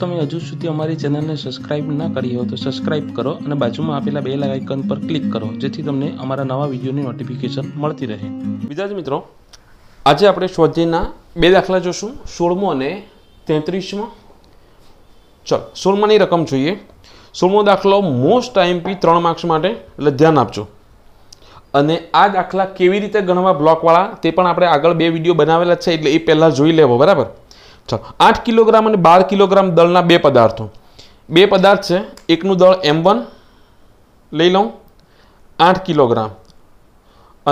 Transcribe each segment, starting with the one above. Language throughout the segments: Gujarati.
તમે હજુ સુધી અમારી ચેનલને સબસ્ક્રાઇબ ના કરી હોય તો સબસ્ક્રાઇબ કરો અને બાજુમાં આપેલા બેલ આઇકન પર ક્લિક કરો જેથી તમને અમારા નવા વિડીયોની નોટિફિકેશન મળતી રહે બીજા જ મિત્રો આજે આપણે સ્વાધ્યાયના બે દાખલા જોશું સોળમો અને તેત્રીસમાં ચલો સોળમાની રકમ જોઈએ સોળમો દાખલો મોસ્ટ આઈએમપી ત્રણ માર્ક્સ માટે એટલે ધ્યાન આપજો અને આ દાખલા કેવી રીતે ગણવા બ્લોકવાળા તે પણ આપણે આગળ બે વિડીયો બનાવેલા છે એટલે એ પહેલાં જોઈ લેવો બરાબર આઠ કિલોગ્રામ અને બાર કિલોગ્રામ દળના બે પદાર્થો બે પદાર્થ છે એકનું દળ એમ વન લઈ લઉં આઠ કિલોગ્રામ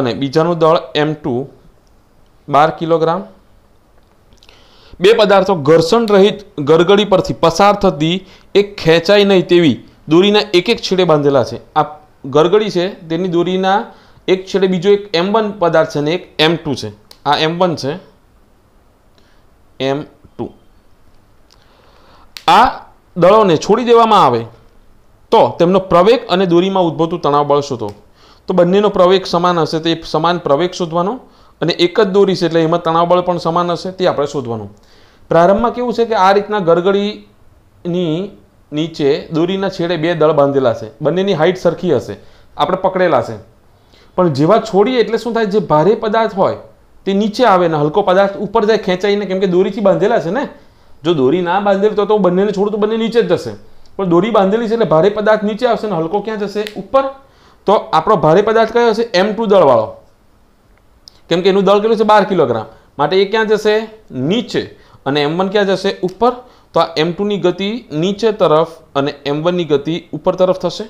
અને બીજાનું દળ એમ ટુ બાર કિલોગ્રામ બે પદાર્થો ઘર્ષણ રહિત ગરગડી પરથી પસાર થતી એ ખેંચાઈ નહીં તેવી દોરીના એક એક છેડે બાંધેલા છે આ ગરગડી છે તેની દોરીના એક છેડે બીજો એક એમ વન પદાર્થ છે અને એક એમ ટુ છે આ એમ વન છે એમ આ દળોને છોડી દેવામાં આવે તો તેમનો પ્રવેગ અને દોરીમાં ઉદ્ભવતું તણાવ બળ શોધો તો બંનેનો પ્રવેગ સમાન હશે તે સમાન પ્રવેગ શોધવાનો અને એક જ દોરી છે એટલે એમાં તણાવ બળ પણ સમાન હશે તે આપણે શોધવાનું પ્રારંભમાં કેવું છે કે આ રીતના ગરગડીની નીચે દોરીના છેડે બે દળ બાંધેલા છે બંનેની હાઇટ સરખી હશે આપણે પકડેલા છે પણ જેવા છોડીએ એટલે શું થાય જે ભારે પદાર્થ હોય તે નીચે આવે ને હલકો પદાર્થ ઉપર જાય ખેંચાઈને કેમ કે દોરીથી બાંધેલા છે ને જો દોરી ના બાંધેલી તો તો બંનેને છોડું તો બંને નીચે જ જશે પણ દોરી બાંધેલી છે એટલે ભારે પદાર્થ નીચે આવશે અને હલકો ક્યાં જશે ઉપર તો આપણો ભારે પદાર્થ કયો હશે એમ ટુ દળવાળો કેમ કે એનું દળ કેટલું છે બાર કિલોગ્રામ માટે એ ક્યાં જશે નીચે અને એમ વન ક્યાં જશે ઉપર તો આ એમ ટુની ગતિ નીચે તરફ અને એમ વનની ગતિ ઉપર તરફ થશે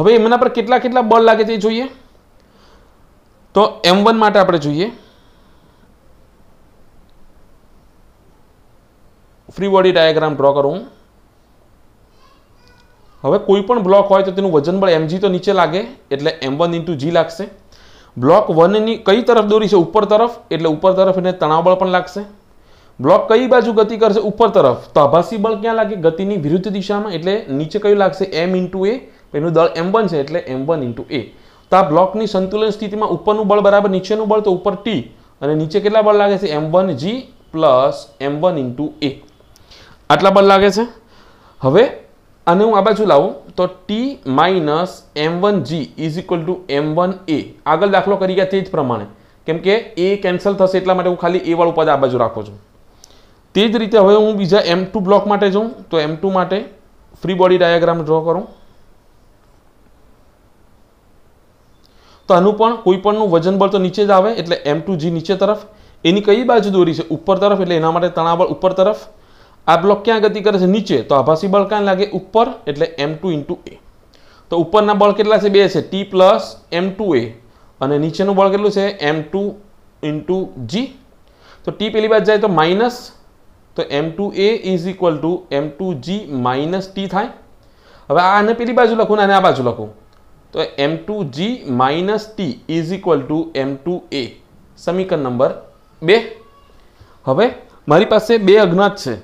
હવે એમના પર કેટલા કેટલા બળ લાગે તે જોઈએ તો એમ વન માટે આપણે જોઈએ ફ્રી બોડી ડાયાગ્રામ ડ્રો કરું હવે કોઈપણ બ્લોક હોય તો તેનું વજન બળ એમજી તો નીચે લાગે એટલે એમ વન ઇન્ટુ જી લાગશે બ્લોક વનની કઈ તરફ દોરી છે ઉપર તરફ એટલે ઉપર તરફ એને તણાવબળ પણ લાગશે બ્લોક કઈ બાજુ ગતિ કરશે ઉપર તરફ તો આભાસી બળ ક્યાં લાગે ગતિની વિરુદ્ધ દિશામાં એટલે નીચે કયું લાગશે એમ ઇન્ટુ એ એનું દળ એમ વન છે એટલે એમ વન ઇન્ટુ એ તો આ બ્લોકની સંતુલન સ્થિતિમાં ઉપરનું બળ બરાબર નીચેનું બળ તો ઉપર ટી અને નીચે કેટલા બળ લાગે છે M one G plus M one into A આટલા પર લાગે છે હવે આને હું આ બાજુ લાવું તો T minus M one G is equal to M one A આગળ દાખલો કરી ગયા તે જ પ્રમાણે કેમ કે એ કેન્સલ થશે એટલા માટે હું ખાલી એ વાળું પદ આ બાજુ રાખું છું તે જ રીતે હવે હું બીજા એમ ટુ બ્લોક માટે જોઉં તો એમ ટુ માટે ફ્રી બોડી ડાયાગ્રામ ડ્રો કરું તો આનું પણ કોઈ પણનું વજન બળ તો નીચે જ આવે એટલે એમ ટુ જી નીચે તરફ એની કઈ બાજુ દોરી છે ઉપર તરફ એટલે એના માટે તણાબળ ઉપર તરફ આ બ્લોક ક્યાં ગતિ કરે છે નીચે તો આભાસી બળ ક્યાં લાગે ઉપર એટલે એમ ટુ ઇન્ટુ એ તો ઉપરના બળ કેટલા છે બે છે T plus M two A અને નીચેનું બળ કેટલું છે એમ ટુ ઇન્ટુ જી તો ટી પેલી બાજુ જાય તો માઇનસ તો M two A is equal to M two G minus T થાય હવે આને પેલી બાજુ લખું ને આને આ બાજુ લખું તો M two G minus T is equal to M two A સમીકરણ નંબર બે હવે મારી પાસે બે અજ્ઞાત છે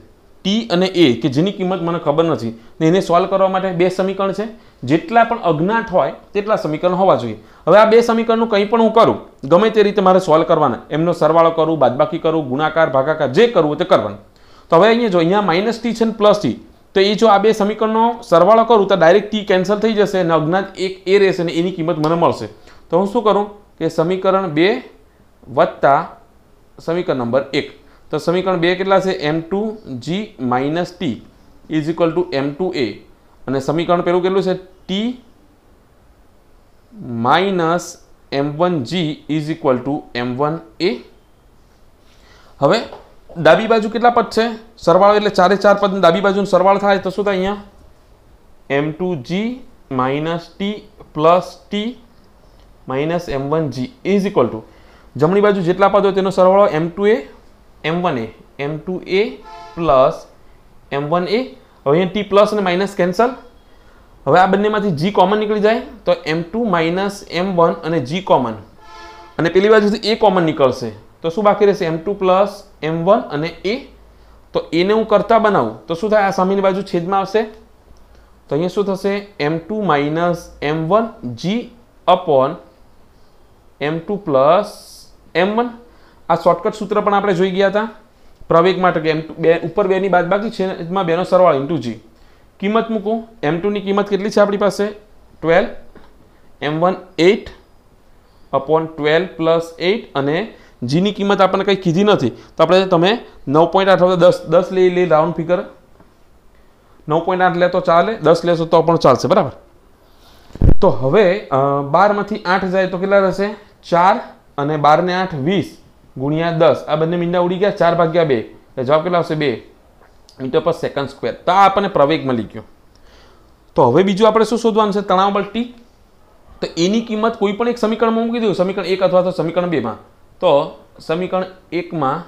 ટી અને એ કે જેની કિંમત મને ખબર નથી ને એને સોલ્વ કરવા માટે બે સમીકરણ છે જેટલા પણ અજ્ઞાત હોય તેટલા સમીકરણ હોવા જોઈએ હવે આ બે સમીકરણનું કંઈ પણ હું કરું ગમે તે રીતે મારે સોલ્વ કરવાના એમનો સરવાળો કરું બાદબાકી કરું ગુણાકાર ભાગાકાર જે કરવું તે કરવાનું તો હવે અહીંયા જો અહીંયા માઇનસ ટી છે ને પ્લસ ટી તો એ જો આ બે સમીકરણનો સરવાળો કરું તો ડાયરેક્ટ ટી કેન્સલ થઈ જશે અને અજ્ઞાત એક એ રહેશે અને એની કિંમત મને મળશે તો હું શું કરું કે સમીકરણ બે વત્તા સમીકરણ નંબર એક તો સમીકરણ બે કેટલા છે M two G minus T is equal to M two A અને સમીકરણ પેલું કેટલું છે T minus M one G is equal to M one A હવે ડાબી બાજુ કેટલા પદ છે સરવાળો એટલે ચારે ચાર પદ ડાબી બાજુનો સરવાળો થાય તો શું થાય અહીંયા M two G minus T plus T minus M one G is equal to જમણી બાજુ જેટલા પદ હોય તેનો સરવાળો M two A M one A M two A plus M one A હવે અહીંયા ટી પ્લસ અને માઇનસ કેન્સલ હવે આ બંનેમાંથી જી કોમન નીકળી જાય તો M two minus M one અને જી કોમન અને પેલી બાજુથી એ કોમન નીકળશે તો શું બાકી રહેશે M two plus M one અને એ તો એને હું કરતા બનાવું તો શું થાય આ સામેની બાજુ છેદમાં આવશે તો અહીંયા શું થશે M two minus M one G upon M two plus M one આ શોર્ટકટ સૂત્ર પણ આપણે જોઈ ગયા હતા પ્રવેગ માટે કે એમ બે ઉપર બેની બાદ બાકી છે એમાં બેનો સરવાળ એમ ટુ જી કિંમત મૂકો એમ ટુની કિંમત કેટલી છે આપણી પાસે twelve M one eight upon twelve plus eight અને જીની કિંમત આપણને કંઈ કીધી નથી તો આપણે તમે નવ પોઈન્ટ આઠ દસ દસ લઈ લઈ રાઉન્ડ ફિગર નવ પોઈન્ટ આઠ લે તો ચાલે દસ લેશો તો પણ ચાલશે બરાબર તો હવે બારમાંથી આઠ જાય તો કેટલા રહેશે ચાર અને બારને આઠ વીસ ગુણ્યા દસ આ બંને મીંડા ઉડી ગયા ચાર ભાગ્યા બે જવાબ કેટલા આવશે બે મીટર પર સેકન્ડ સ્ક્વેર તો આ આપણને પ્રવેગ મળી ગયો તો હવે બીજું આપણે શું શોધવાનું છે તણાવ બળ ટી તો એની કિંમત કોઈ પણ એક સમીકરણમાં મૂકી દઉં સમીકરણ એક અથવા તો સમીકરણ બેમાં તો સમીકરણ એકમાં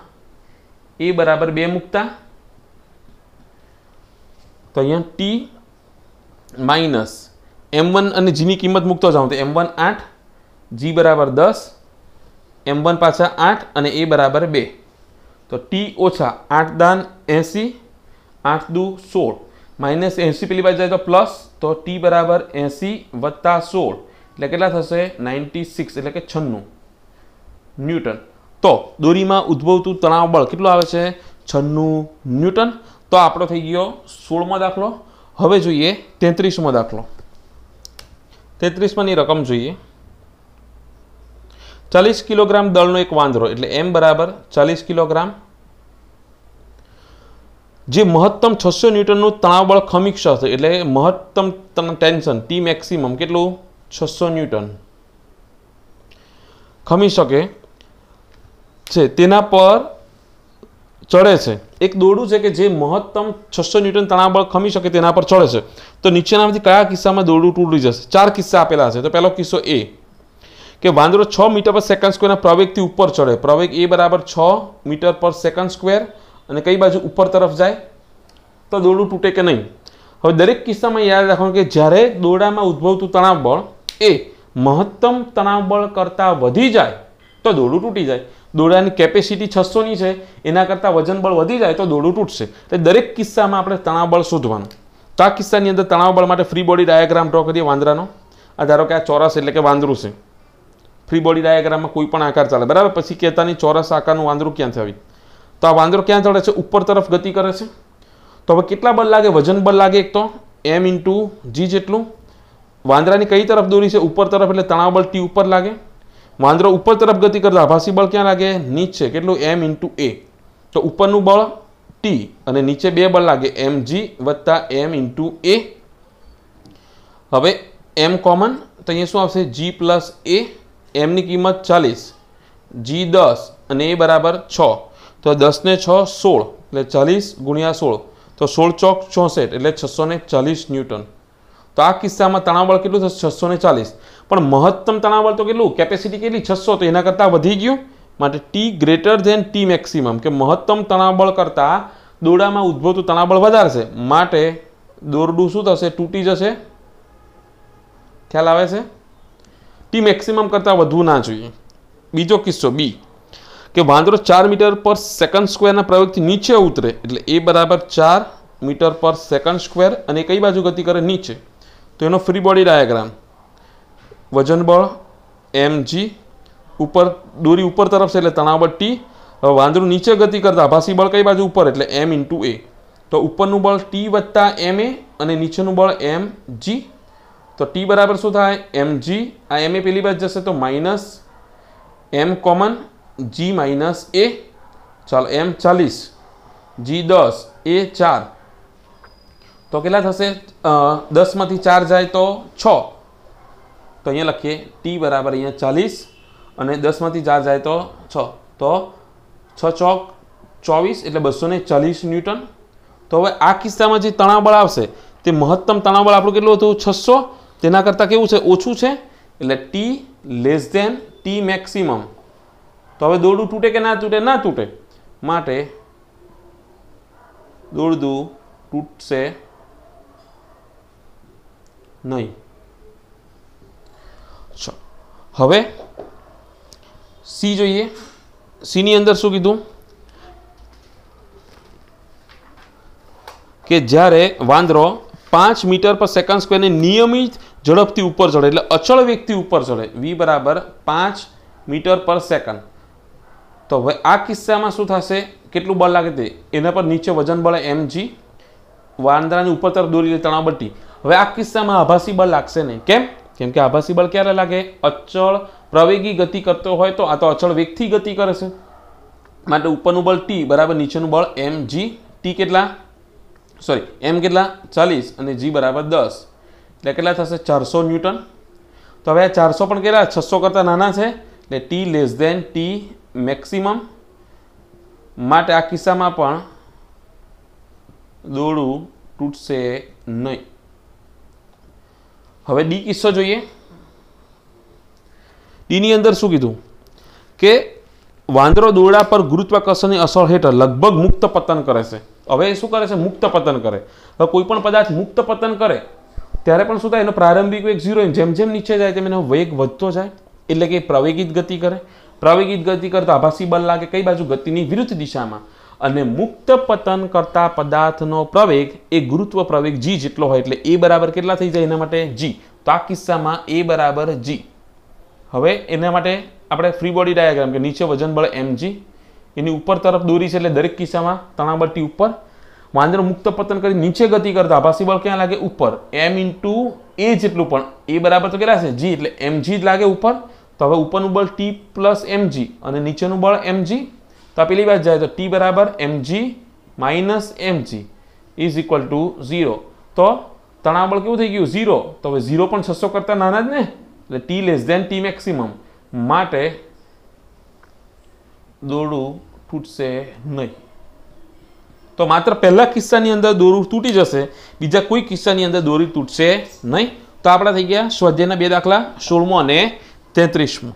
એ બરાબર બે મૂકતા તો અહીંયા ટી માઇનસ એમ વન અને જીની કિંમત મૂકતો જાઉં તો એમ વન આઠ જી બરાબર દસ એમ વન પાછા આઠ અને એ બરાબર બે તો ટી ઓછા આઠ દાન એંસી આઠ દુ સોળ માઇનસ એંસી પેલી બાજુ જાય તો પ્લસ તો ટી બરાબર એંસી વત્તા સોળ એટલે કેટલા થશે નાઇન્ટી સિક્સ એટલે કે છન્નું ન્યૂટન તો દોરીમાં ઉદ્ભવતું તણાવ બળ કેટલું આવે છે છન્નું ન્યૂટન તો આપણો થઈ ગયો સોળમો દાખલો હવે જોઈએ તેત્રીસમો દાખલો તેત્રીસમાંની રકમ જોઈએ ચાલીસ કિલોગ્રામ દળનો એક વાંદરો એટલે એમ બરાબર ચાલીસ કિલોગ્રામ જે મહત્તમ છસો ન્યૂટનનું તણાવ બળ ખમીક્ષ હશે એટલે મહત્તમ ટેન્શન ટી મેક્સિમમ કેટલું છસો ન્યૂટન ખમી શકે છે તેના પર ચડે છે એક દોરડું છે કે જે મહત્તમ છસો ન્યૂટન તણાવ બળ ખમી શકે તેના પર ચડે છે તો નીચેનામાંથી કયા કિસ્સામાં દોરડું તૂટી જશે ચાર કિસ્સા આપેલા છે તો પહેલો કિસ્સો એ કે વાંદરો છ મીટર પર સેકન્ડ સ્ક્વેરના પ્રવેગથી ઉપર ચડે પ્રવેગ એ બરાબર છ મીટર પર સેકન્ડ સ્ક્વેર અને કઈ બાજુ ઉપર તરફ જાય તો દોરડું તૂટે કે નહીં હવે દરેક કિસ્સામાં યાદ રાખવાનું કે જ્યારે દોરડામાં ઉદ્ભવતું તણાવ બળ એ મહત્તમ તણાવ બળ કરતાં વધી જાય તો દોરડું તૂટી જાય દોરડાની કેપેસિટી છસોની છે એના કરતાં વજન બળ વધી જાય તો દોરડું તૂટશે એટલે દરેક કિસ્સામાં આપણે તણાવ બળ શોધવાનું તો આ કિસ્સાની અંદર તણાવ બળ માટે ફ્રી બોડી ડાયાગ્રામ ડ્રો કરીએ વાંદરાનો આ ધારો કે આ ચોરસ એટલે કે વાંદરું છે ફ્રી બોડી ડાયાગ્રામમાં કોઈ પણ આકાર ચાલે બરાબર પછી કહેતાની ચોરસ આકારનું વાંદરું ક્યાંથી આવી તો આ વાંદરો ક્યાં ચડે છે ઉપર તરફ ગતિ કરે છે તો હવે કેટલા બળ લાગે વજન બળ લાગે એક તો એમ ઇન્ટુ જી જેટલું વાંદરાની કઈ તરફ દોરી છે ઉપર તરફ એટલે તણાવ બળ ટી ઉપર લાગે વાંદરો ઉપર તરફ ગતિ કરતા આભાસી બળ ક્યાં લાગે નીચે કેટલું એમ ઇન્ટુ એ તો ઉપરનું બળ ટી અને નીચે બે બળ લાગે એમ જી વત્તા એમ ઇન્ટુ એ હવે એમ કોમન તો અહીંયા શું આવશે જી પ્લસ એ એમની કિંમત ચાલીસ જી દસ અને એ બરાબર છ તો દસ ને છ સોળ એટલે ચાલીસ ગુણ્યા સોળ તો સોળ ચોક ચોસઠ એટલે છસો ને ચાલીસ ન્યૂટન તો આ કિસ્સામાં તણાવળ કેટલું થશે છસો ચાલીસ પણ મહત્તમ તણાવળ તો કેટલું કેપેસિટી કેટલી છસો તો એના કરતાં વધી ગયું માટે T greater than T maximum કે મહત્તમ તણાવળ કરતાં દોરડામાં ઉદ્ભવતું તણાવબળ વધારશે માટે દોરડું શું થશે તૂટી જશે ખ્યાલ આવે છે ટી મેક્સિમમ કરતાં વધુ ના જોઈએ બીજો કિસ્સો બી કે વાંદરો ચાર મીટર પર સેકન્ડ સ્ક્વેરના પ્રયોગથી નીચે ઉતરે એટલે એ બરાબર ચાર મીટર પર સેકન્ડ સ્ક્વેર અને કઈ બાજુ ગતિ કરે નીચે તો એનો ફ્રી બોડી ડાયાગ્રામ વજન બળ એમ જી ઉપર દોરી ઉપર તરફ છે એટલે તણાવટ ટી હવે વાંદરું નીચે ગતિ કરતા આભાસી બળ કઈ બાજુ ઉપર એટલે એમ ઇન્ટુ એ તો ઉપરનું બળ ટી વત્તા એમ એ અને નીચેનું બળ એમ જી તો ટી બરાબર શું થાય એમ જી આ એમ એ પેલી બાજુ જશે તો minus M common G minus A ચાલો એમ ચાલીસ જી દસ એ ચાર તો કેટલા થશે દસમાંથી ચાર જાય તો છ તો અહીંયા લખીએ ટી બરાબર અહીંયા ચાલીસ અને દસમાંથી ચાર જાય તો છ તો છ ચોક ચોવીસ એટલે બસો ચાલીસ ન્યૂટન તો હવે આ કિસ્સામાં જે તણાવ બળ આવશે તે મહત્તમ તણાવ બળ આપણું કેટલું હતું છસો તેના કરતાં કેવું છે ઓછું છે એટલે T less than T maximum તો હવે દોરડું તૂટે કે ના તૂટે ના તૂટે માટે દોરડું તૂટશે નહીં હવે સી જોઈએ સીની અંદર શું કીધું કે જ્યારે વાંદરો પાંચ મીટર પર સેકન્ડ સ્ક્વેરને નિયમિત ઝડપથી ઉપર ચડે એટલે અચળ વ્યક્તિ ઉપર ચડે વી બરાબર પાંચ મીટર પર સેકન્ડ તો હવે આ કિસ્સામાં શું થશે કેટલું બળ લાગે તે એના પર નીચે વજન બળે એમ જી વાંદરાની ઉપર તરફ દોરી તણાવ બટી હવે આ કિસ્સામાં આભાસી બળ લાગશે નહીં કેમ કેમ કે આભાસી બળ ક્યારે લાગે અચળ પ્રવેગી ગતિ કરતો હોય તો આ તો અચળ વેગથી ગતિ કરે છે માટે ઉપરનું બળ ટી બરાબર નીચેનું બળ એમ જી ટી કેટલા સોરી એમ કેટલા ચાલીસ અને જી બરાબર દસ એટલે કેટલા થશે ચારસો ન્યૂટન તો હવે આ ચારસો પણ કેટલા છસો કરતાં નાના છે એટલે T less than T maximum માટે આ કિસ્સામાં પણ દોડું તૂટશે નહીં હવે ડી કિસ્સો જોઈએ ડીની અંદર શું કીધું કે વાંદરો દોરડા પર ગુરુત્વાકર્ષણની અસર હેઠળ લગભગ મુક્ત પતન કરે છે હવે શું કરે છે મુક્ત પતન કરે હવે કોઈ પણ પદાર્થ મુક્ત પતન કરે ત્યારે પણ શું થાય એનો પ્રારંભિક વેગ ઝીરો જેમ જેમ નીચે જાય તેમ એનો વેગ વધતો જાય એટલે કે પ્રવેગિત ગતિ કરે પ્રવેગિત ગતિ કરતા આભાસી બળ લાગે કઈ બાજુ ગતિની વિરુદ્ધ દિશામાં અને મુક્ત પતન કરતા પદાર્થનો પ્રવેગ એ ગુરુત્વ પ્રવેગ જી જેટલો હોય એટલે એ બરાબર કેટલા થઈ જાય એના માટે જી તો આ કિસ્સામાં એ બરાબર જી હવે એના માટે આપણે ફ્રી બોડી ડાયાગ્રામ કે નીચે વજન બળ એમ જી એની ઉપર તરફ દોરી છે એટલે દરેક કિસ્સામાં તણાબટ્ટી ઉપર વાંદરો મુક્ત પતન કરી નીચે ગતિ કરતા આભાસી બળ ક્યાં લાગે ઉપર એમ ઇન્ટુ એ જેટલું પણ એ બરાબર તો કેટલા છે જી એટલે એમ જ લાગે ઉપર તો હવે ઉપરનું બળ ટી પ્લસ એમ અને નીચેનું બળ એમ જી તો આ પેલી વાત જાય તો ટી બરાબર M G minus M G is equal to zero તો તણાબળ કેવું થઈ ગયું ઝીરો તો હવે ઝીરો પણ છસો કરતા નાના જ ને એટલે T less than T maximum માટે દોરડું તૂટશે નહીં તો માત્ર પહેલા કિસ્સાની અંદર દોરું તૂટી જશે બીજા કોઈ કિસ્સાની અંદર દોરી તૂટશે નહીં તો આપણા થઈ ગયા સ્વાધ્યાયના બે દાખલા સોળમો અને તેત્રીસમું